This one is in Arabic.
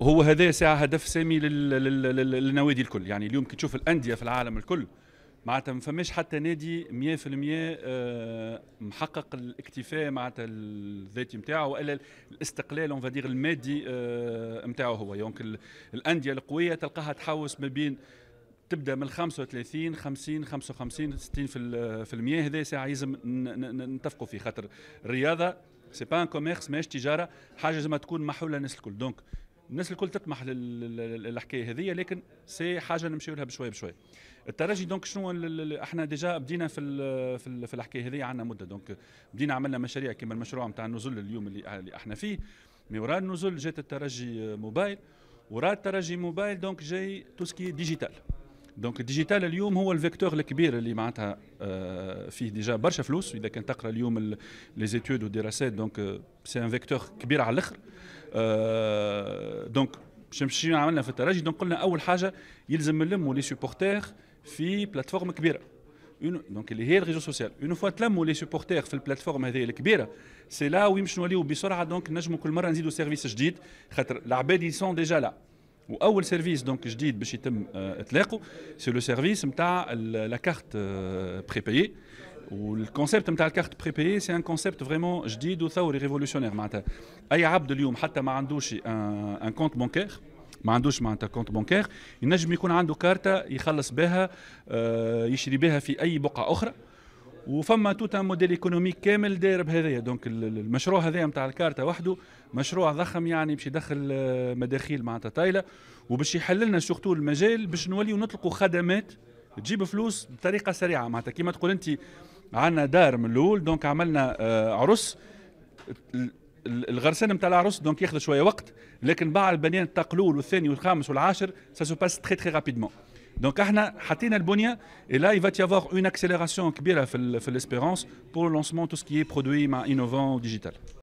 وهو هذا ساعه هدف سامي للنوادي الكل يعني اليوم كي تشوف الانديه في العالم الكل معناتها ما فماش حتى نادي 100% آه، محقق الاكتفاء معناتها الذاتي نتاعو والا الاستقلال اون فادير المادي نتاعو آه، هو دونك الانديه القويه تلقاها تحوس ما بين تبدا من 35 50 55 60 في المية هذا ساعه لازم نتفقوا فيه خاطر الرياضه سي با ان كوميرس ماهيش تجاره حاجه لازم تكون محوله الناس الكل دونك الناس الكل تطمح للحكايه هذه لكن سي حاجه نمشيو لها بشوي بشوي الترجي دونك شنو احنا ديجا بدينا في في, في الحكايه هذه عندنا مده دونك بدينا عملنا مشاريع كما المشروع نتاع النزول اليوم اللي, أه، اللي احنا فيه مي وراء النزول جات الترجي موبايل وراء الترجي موبايل دونك جاي توسكي ديجيتال دونك الديجيتال اليوم هو الفيكتور الكبير اللي معناتها أه، فيه ديجا برشا فلوس اذا كان تقرا اليوم لي زيتود والدراسات دونك سي ان فيكتور كبير على الاخر دونك باش مشينا عملنا في الترجي دونك قلنا اول حاجه يلزم نلموا لي سوبورتير في بلاتفورم كبيره دونك اللي هي الريزو سوسيال اون فوا تلموا لي سوبورتير في البلاتفورم هذه الكبيره سي لا ويمشوا نوليو بسرعه دونك نجموا كل مره نزيدوا سيرفيس جديد خاطر العباد يسون ديجا لا واول سيرفيس دونك جديد باش يتم آه، اطلاقه سي لو سيرفيس نتاع لا كارت بايي والكونسيبت نتاع الكارت بريباي سي ان كونسيبت فريمون جديد وثوري ريفولوشنير معناتها اي عبد اليوم حتى ما عندوش ان كونت بانكير ما عندوش معناتها كونت بونكير ينجم يكون عنده كارتة يخلص بها آه، يشري بها في اي بقعه اخرى وفما توت موديل ايكونوميك كامل داير بهذايا دونك المشروع هذايا نتاع الكارتة وحده مشروع ضخم يعني باش يدخل آه، مداخيل معناتها طايله وباش يحل لنا سورتو المجال باش نوليو نطلقوا خدمات تجيب فلوس بطريقه سريعه معناتها كيما تقول انت عندنا دار من الاول دونك عملنا آه، عرس الغرسان نتاع العرس دونك ياخذ شويه وقت لكن بعد البنيان نتاع الاول والثاني والخامس والعاشر سا سو باس تري تري رابيدمون دونك احنا حطينا البنيه الا يفات تيافوار اون اكسيليراسيون كبيره في في ليسبيرونس بور لونسمون تو سكي برودوي مع انوفون ديجيتال